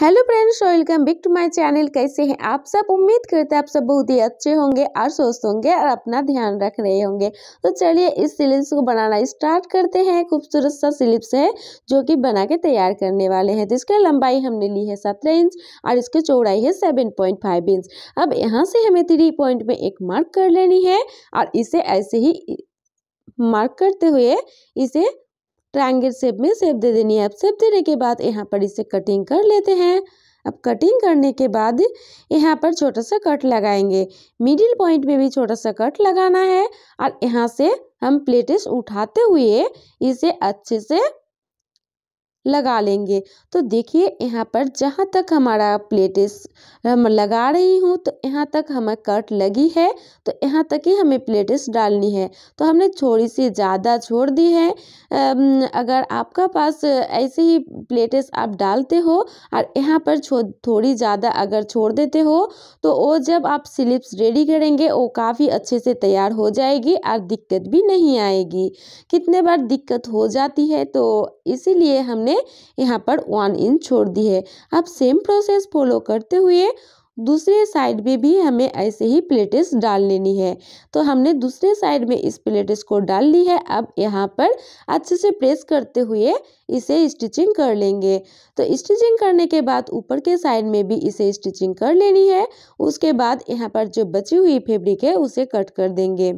hello friends welcome back to my channel कैसे हैं आप सब उम्मीद करते हैं आप सब बहुत ही अच्छे होंगे और स्वस्थ होंगे और अपना ध्यान रख रहे होंगे तो चलिए इस सिलिप्स को बनाना स्टार्ट करते हैं खूबसूरत सा सिलिप्स है जो कि बना के तैयार करने वाले हैं तो इसकी लंबाई हमने ली है सत्रह इंच और इसकी चौड़ाई है सेवन पॉइंट फाइव इंच अब यहाँ से हमें थ्री पॉइंट में एक मार्क कर लेनी है और इसे ऐसे ही मार्क करते हुए इसे ट्रायंगल तो शेप में शेप दे देनी है अब शेप देने के बाद यहाँ पर इसे कटिंग कर लेते हैं अब कटिंग करने के बाद यहाँ पर छोटा सा कट लगाएंगे मिडिल पॉइंट में भी छोटा सा कट लगाना है और यहाँ से हम प्लेटेस उठाते हुए इसे अच्छे से लगा लेंगे तो देखिए यहाँ पर जहाँ तक हमारा प्लेट हम लगा रही हूँ तो यहाँ तक हमें कट लगी है तो यहाँ तक ही हमें प्लेटिस डालनी है तो हमने थोड़ी सी ज़्यादा छोड़ दी है अगर आपका पास ऐसे ही प्लेटिस आप डालते हो और यहाँ पर थोड़ी ज़्यादा अगर छोड़ देते हो तो वो जब आप स्लिप्स रेडी करेंगे वो काफ़ी अच्छे से तैयार हो जाएगी और दिक्कत भी नहीं आएगी कितने बार दिक्कत हो जाती है तो इसीलिए हमने हमने यहाँ पर वन इंच छोड़ दी है अब सेम प्रोसेस फॉलो करते हुए दूसरे साइड में भी हमें ऐसे ही प्लेटेस डाल लेनी है तो हमने दूसरे साइड में इस प्लेटेस को डाल ली है अब यहाँ पर अच्छे से प्रेस करते हुए इसे स्टिचिंग कर लेंगे तो स्टिचिंग करने के बाद ऊपर के साइड में भी इसे स्टिचिंग कर लेनी है उसके बाद यहाँ पर जो बची हुई फेब्रिक है उसे कट कर देंगे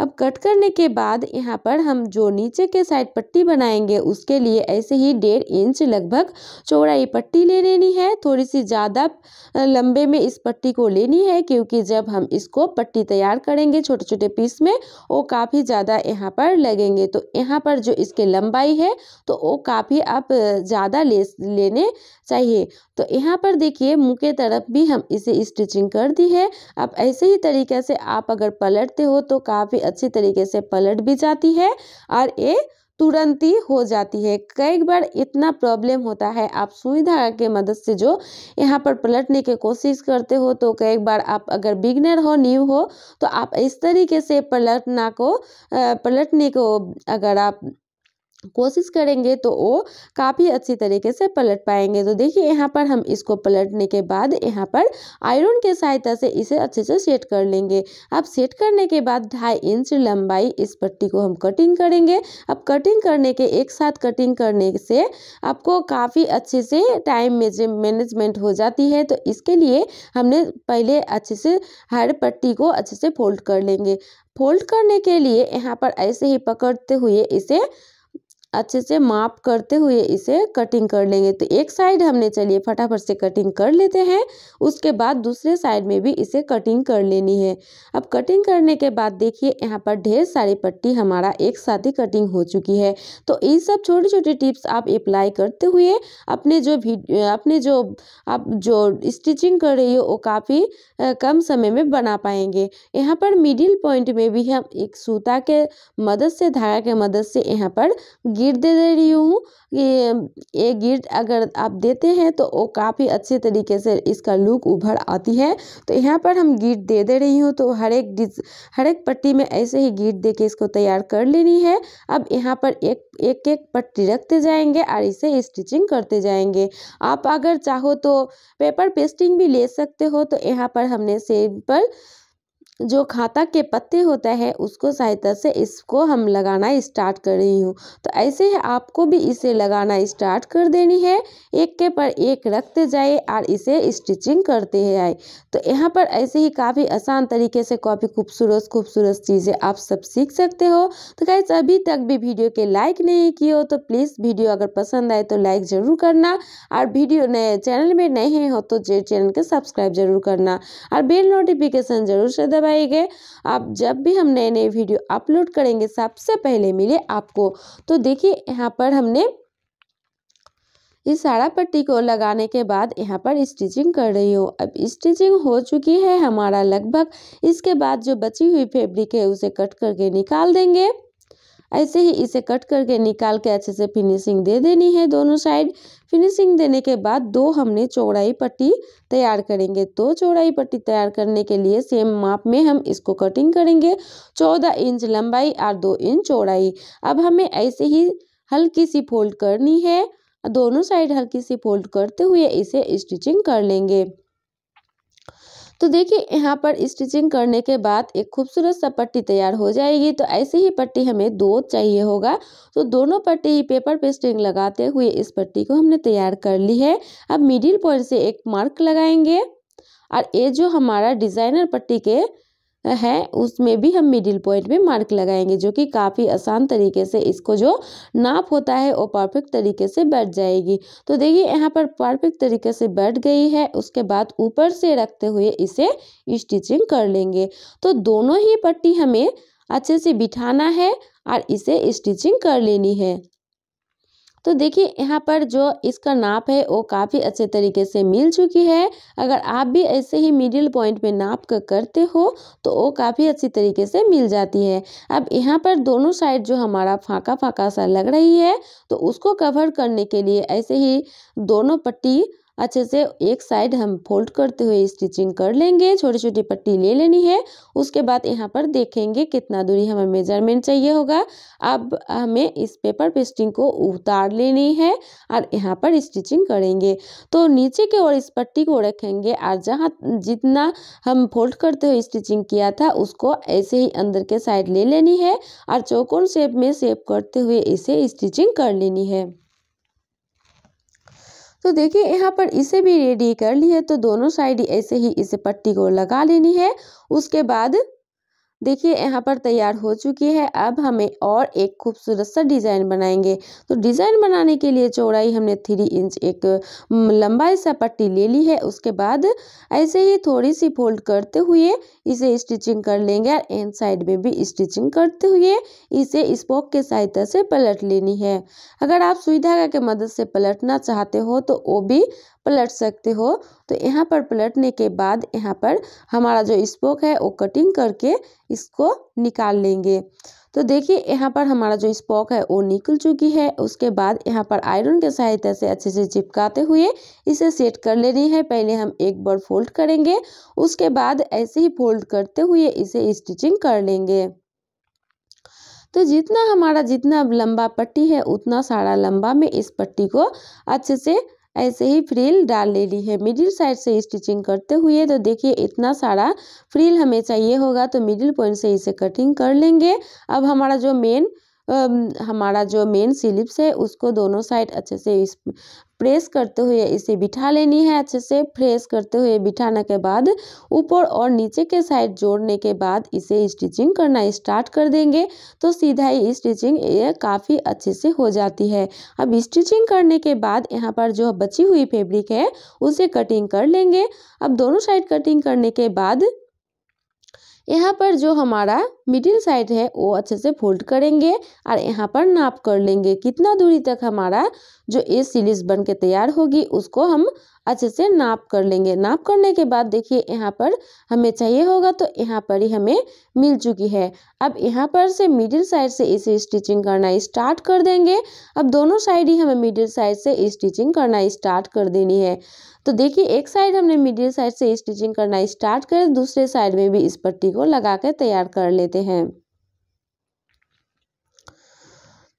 अब कट करने के बाद यहाँ पर हम जो नीचे के साइड पट्टी बनाएंगे उसके लिए ऐसे ही डेढ़ इंच लगभग चौड़ाई पट्टी ले लेनी है थोड़ी सी ज़्यादा लंबे में इस पट्टी को लेनी है क्योंकि जब हम इसको पट्टी तैयार करेंगे छोटे छोटे पीस में वो काफ़ी ज़्यादा यहाँ पर लगेंगे तो यहाँ पर जो इसके लंबाई है तो वो काफ़ी आप ज़्यादा ले लेने चाहिए तो यहाँ पर देखिए मुँह के तरफ भी हम इसे स्टिचिंग कर दी है अब ऐसे ही तरीके से आप अगर पलटते हो तो काफ़ी अच्छी तरीके से पलट भी जाती है और ये तुरंत ही हो जाती है कई बार इतना प्रॉब्लम होता है आप सुई धागा के मदद से जो यहाँ पर पलटने की कोशिश करते हो तो कई बार आप अगर बिगनर हो न्यू हो तो आप इस तरीके से पलटना को पलटने को अगर आप कोशिश करेंगे तो वो काफ़ी अच्छी तरीके से पलट पाएंगे तो देखिए यहाँ पर हम इसको पलटने के बाद यहाँ पर आयरन के सहायता से इसे अच्छे से सेट कर लेंगे अब सेट करने के बाद ढाई इंच लंबाई इस पट्टी को हम कटिंग करेंगे अब कटिंग करने के एक साथ कटिंग करने से आपको काफ़ी अच्छे से टाइम मैनेजमेंट हो जाती है तो इसके लिए हमने पहले अच्छे से हर पट्टी को अच्छे से फोल्ड कर लेंगे फोल्ड करने के लिए यहाँ पर ऐसे ही पकड़ते हुए इसे अच्छे से माप करते हुए इसे कटिंग कर लेंगे तो एक साइड हमने चलिए फटाफट से कटिंग कर लेते हैं उसके बाद दूसरे साइड में भी इसे कटिंग कर लेनी है अब कटिंग करने के बाद देखिए यहाँ पर ढेर सारी पट्टी हमारा एक साथ ही कटिंग हो चुकी है तो ये सब छोटे छोटे टिप्स आप अप्लाई करते हुए अपने जो भी अपने जो आप जो स्टिचिंग कर रही हो वो काफ़ी कम समय में बना पाएंगे यहाँ पर मिडिल पॉइंट में भी हम एक सूता के मदद से धागा के मदद से यहाँ पर गिर दे दे रही हूँ ये गिर्द अगर आप देते हैं तो वो काफ़ी अच्छे तरीके से इसका लुक उभर आती है तो यहाँ पर हम गिर्द दे दे रही हूँ तो हर एक डिज हर एक पट्टी में ऐसे ही गिर दे के इसको तैयार कर लेनी है अब यहाँ पर एक एक एक पट्टी रखते जाएंगे और इसे स्टिचिंग करते जाएंगे आप अगर चाहो तो पेपर पेस्टिंग भी ले सकते हो तो यहाँ पर हमने सेम पर जो खाता के पत्ते होता है उसको सहायता से इसको हम लगाना स्टार्ट कर रही हूँ तो ऐसे ही आपको भी इसे लगाना स्टार्ट कर देनी है एक के पर एक रखते जाए और इसे स्टिचिंग करते हैं आए तो यहाँ पर ऐसे ही काफ़ी आसान तरीके से काफ़ी खूबसूरत खूबसूरत चीज़ें आप सब सीख सकते हो तो गाइज अभी तक भी वीडियो के लाइक नहीं किए हो तो प्लीज़ वीडियो अगर पसंद आए तो लाइक ज़रूर करना और वीडियो नए चैनल में नए हैं हो तो चैनल के सब्सक्राइब जरूर करना और बेल नोटिफिकेशन जरूर से दबाइएगा आप जब भी हम नए नए वीडियो अपलोड करेंगे सबसे पहले मिले आपको तो देखिए यहाँ पर हमने इस सारा पट्टी को लगाने के बाद यहाँ पर स्टिचिंग कर रही हूँ अब स्टिचिंग हो चुकी है हमारा लगभग इसके बाद जो बची हुई फैब्रिक है उसे कट करके निकाल देंगे ऐसे ही इसे कट करके निकाल के अच्छे से फिनिशिंग दे देनी है दोनों साइड फिनिशिंग देने के बाद दो हमने चौड़ाई पट्टी तैयार करेंगे तो चौड़ाई पट्टी तैयार करने के लिए सेम माप में हम इसको कटिंग करेंगे चौदह इंच लंबाई और दो इंच चौड़ाई अब हमें ऐसे ही हल्की सी फोल्ड करनी है दोनों साइड हल्की सी फोल्ड करते हुए इसे स्टिचिंग कर लेंगे तो देखिए यहाँ पर स्टिचिंग करने के बाद एक खूबसूरत सा पट्टी तैयार हो जाएगी तो ऐसी ही पट्टी हमें दो चाहिए होगा तो दोनों पट्टी ही पेपर पे स्टिंग लगाते हुए इस पट्टी को हमने तैयार कर ली है अब मिडिल पॉइंट से एक मार्क लगाएंगे और ये जो हमारा डिज़ाइनर पट्टी के है उसमें भी हम मिडिल पॉइंट में मार्क लगाएंगे जो कि काफ़ी आसान तरीके से इसको जो नाप होता है वो परफेक्ट तरीके से बैठ जाएगी तो देखिए यहाँ पर परफेक्ट तरीके से बैठ गई है उसके बाद ऊपर से रखते हुए इसे स्टिचिंग कर लेंगे तो दोनों ही पट्टी हमें अच्छे से बिठाना है और इसे स्टिचिंग कर लेनी है तो देखिए यहाँ पर जो इसका नाप है वो काफ़ी अच्छे तरीके से मिल चुकी है अगर आप भी ऐसे ही मिडिल पॉइंट में नाप कर करते हो तो वो काफ़ी अच्छी तरीके से मिल जाती है अब यहाँ पर दोनों साइड जो हमारा फाका फाँका सा लग रही है तो उसको कवर करने के लिए ऐसे ही दोनों पट्टी अच्छे से एक साइड हम फोल्ड करते हुए स्टिचिंग कर लेंगे छोटी छोटी पट्टी ले लेनी है उसके बाद यहाँ पर देखेंगे कितना दूरी हमें मेजरमेंट चाहिए होगा अब हमें इस पेपर पेस्टिंग को उतार लेनी है और यहाँ पर स्टिचिंग करेंगे तो नीचे की ओर इस पट्टी को रखेंगे और जहाँ जितना हम फोल्ड करते हुए स्टिचिंग किया था उसको ऐसे ही अंदर के साइड ले लेनी है और चौकोन शेप में शेप करते हुए इसे स्टिचिंग कर लेनी है तो देखिए यहाँ पर इसे भी रेडी कर लिए तो दोनों साइड ऐसे ही इस पट्टी को लगा लेनी है उसके बाद देखिए यहाँ पर तैयार हो चुकी है अब हमें और एक खूबसूरत सा डिज़ाइन बनाएंगे तो डिज़ाइन बनाने के लिए चौड़ाई हमने थ्री इंच एक लंबाई सा पट्टी ले ली है उसके बाद ऐसे ही थोड़ी सी फोल्ड करते हुए इसे स्टिचिंग कर लेंगे और एंड साइड में भी स्टिचिंग करते हुए इसे स्पोक के सहायता से पलट लेनी है अगर आप सुई धागा के मदद से पलटना चाहते हो तो वो भी पलट सकते हो तो यहाँ पर पलटने के बाद यहाँ पर हमारा जो स्पोक है वो कटिंग करके इसको निकाल लेंगे तो देखिए यहाँ पर हमारा जो स्पॉक है वो निकल चुकी है उसके बाद यहाँ पर आयरन के सहायता से अच्छे से चिपकाते हुए इसे सेट कर लेनी है पहले हम एक बार फोल्ड करेंगे उसके बाद ऐसे ही फोल्ड करते हुए इसे स्टिचिंग कर लेंगे तो जितना हमारा जितना लंबा पट्टी है उतना सारा लंबा में इस पट्टी को अच्छे से ऐसे ही फ्रिल डाल ले ली है मिडिल साइड से स्टिचिंग करते हुए तो देखिए इतना सारा फ्रिल हमें चाहिए होगा तो मिडिल पॉइंट से इसे कटिंग कर लेंगे अब हमारा जो मेन हमारा जो मेन सिलिप्स है उसको दोनों साइड अच्छे से इस प्रेस करते हुए इसे बिठा लेनी है अच्छे से प्रेस करते हुए बिठाने के बाद ऊपर और नीचे के साइड जोड़ने के बाद इसे स्टिचिंग करना स्टार्ट कर देंगे तो सीधा ही स्टिचिंग ये काफ़ी अच्छे से हो जाती है अब स्टिचिंग करने के बाद यहाँ पर जो बची हुई फैब्रिक है उसे कटिंग कर लेंगे अब दोनों साइड कटिंग करने के बाद यहाँ पर जो हमारा मिडिल साइड है वो अच्छे से फोल्ड करेंगे और यहाँ पर नाप कर लेंगे कितना दूरी तक हमारा जो ए सीरीज बन के तैयार होगी उसको हम अच्छे से नाप कर लेंगे नाप करने के बाद देखिए यहाँ पर हमें चाहिए होगा तो यहाँ पर ही हमें मिल चुकी है अब यहाँ पर से मिडिल साइड से इसे स्टिचिंग करना स्टार्ट कर देंगे अब दोनों साइड ही हमें मिडिल साइड से स्टिचिंग करना स्टार्ट कर देनी है तो देखिए एक साइड हमने मिडिल साइड से स्टिचिंग करना स्टार्ट कर दूसरे साइड में भी इस पट्टी को लगा कर तैयार कर लेते हैं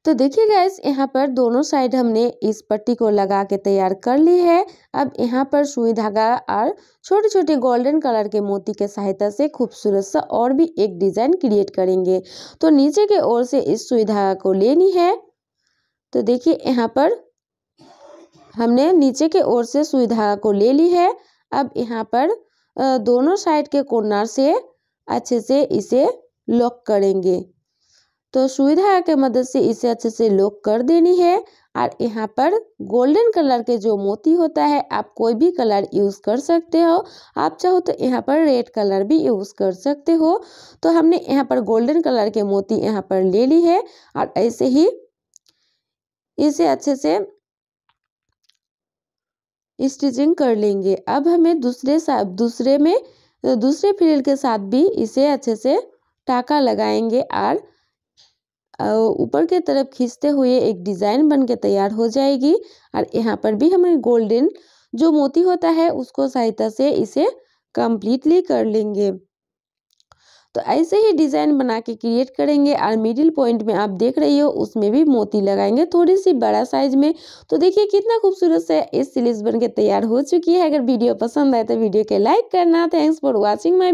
तो देखिए गैस यहाँ पर दोनों साइड हमने इस पट्टी को लगा के तैयार कर ली है अब यहाँ पर सुई धागा और छोटे छोटे गोल्डन कलर के मोती के सहायता से खूबसूरत सा और भी एक डिज़ाइन क्रिएट करेंगे तो नीचे के ओर से इस सुई धागा को लेनी है तो देखिए यहाँ पर हमने नीचे के ओर से सुई धागा को ले ली है अब यहाँ पर दोनों साइड के कोनार से अच्छे से इसे लॉक करेंगे तो सुविधा के मदद से इसे अच्छे से लॉक कर देनी है और यहाँ पर गोल्डन कलर के जो मोती होता है आप कोई भी कलर यूज़ कर सकते हो आप चाहो तो यहाँ पर रेड कलर भी यूज़ कर सकते हो तो हमने यहाँ पर गोल्डन कलर के मोती यहाँ पर ले ली है और ऐसे ही इसे अच्छे से स्टिचिंग कर लेंगे अब हमें दूसरे दूसरे में दूसरे फ्रिल के साथ भी इसे अच्छे से टाका लगाएंगे और ऊपर के तरफ खींचते हुए एक डिज़ाइन बन के तैयार हो जाएगी और यहाँ पर भी हमें गोल्डन जो मोती होता है उसको सहायता से इसे कम्प्लीटली कर लेंगे तो ऐसे ही डिज़ाइन बना के क्रिएट करेंगे और मिडिल पॉइंट में आप देख रही हो उसमें भी मोती लगाएंगे थोड़ी सी बड़ा साइज में तो देखिए कितना खूबसूरत से इस सीरीज बन के तैयार हो चुकी है अगर वीडियो पसंद आए तो वीडियो के लाइक करना थैंक्स फॉर वॉचिंग माई